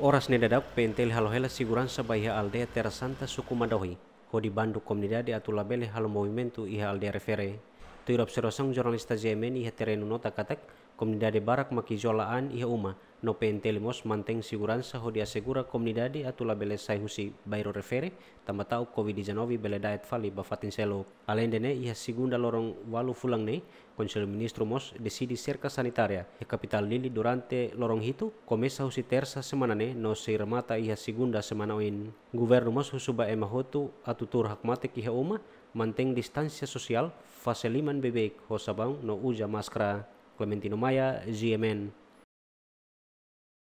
Oras nedadak pentel halohela siguran segurança bahia aldeia Terra Santa suku Madawi, hodi Bandu comunidade atu labele halo movimento iha aldeia refere. Tuir observação jornalista Zemen iha terreno nota katak comunidade barak maki jolaan iha uma no pentelemos manteng manteng onde assegura segura comunidade atau tula beleza husi bairo refere tamatau covid-19 bela daet fali bafatin selo alende ne ia segunda lorong walu fulang ne konsel ministro mos desidi serka sanitaria e kapital lili durante lorong itu komesa husi tersa semana ne no se remata ia segunda semana oin guvernu mos husuba emahotu atutur hakmatek ia uma manteng distansia sosial fase liman bebek, ho sabang no uja maskra Clementino Maya GMN.